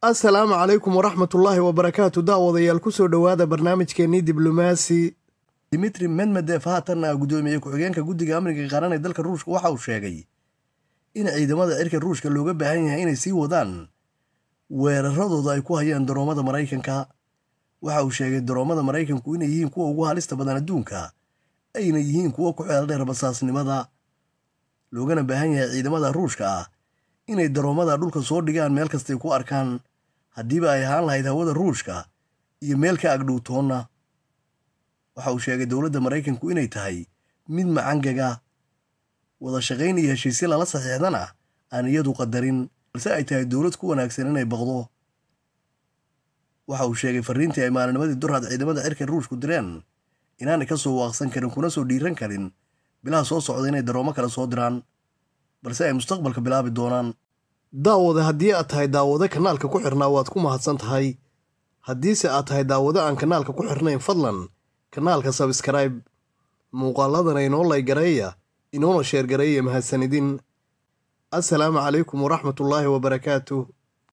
asalaamu calaykum waraxmatullaahi wabarakaatu daawadayaal kusoo dhowaada barnaamijkeenii diblomaasi dimitri medmedef haatanna ah guddoomiye ku-xigeenka guddiga amniga qaran ee dalka ruushka waxa uu sheegay in ciidamada cirka ruushka looga baahan yahay inay sii wadaan weeraradooda ay ku hayaan daroomada maraykanka waxa uu sheegay daroomada maraykanku inay yihiin kuwa ugu halista badan adduunka ayna yihiin kuwa ku xeel dheer basaasnimada loogana baahan yahay ciidamada ruushka ah inay daroomada dhulka soo dhigaan meel kastay ku arkaan haddiiba ay ahaan lahayd hawada ruushka iyo meel ka agdhowtoonna waxa uu sheegay dowladda maraykanku inay tahay mid macangega wada shaqayn iyo heshiisye lala saxiixdana aan iyadu qadarin balse ay tahay dowlad ku wanaagsan inay baqdo waxa uu sheegay farriintii ay maalinimadii durhad ciidamada cirka ruushku direen inaanay ka soo waaqsan karin kuna soo dhiiran karin bilaha soo socda inay daroomo kale soo diraan balse ay mustaqbalka bilaabi doonaan daawada haddii aad tahay daawado kanaalka ku xirnaa waad ku mahadsan tahay haddiise aad tahay daawado aan kanaalka ku xirnayn fadlan kanaalka sabskraibe muuqaaladana inoo laygareeya inoona sheergareeya mahadsanidin assalaamu calaykum waraxmatullaahi wabarakaatuh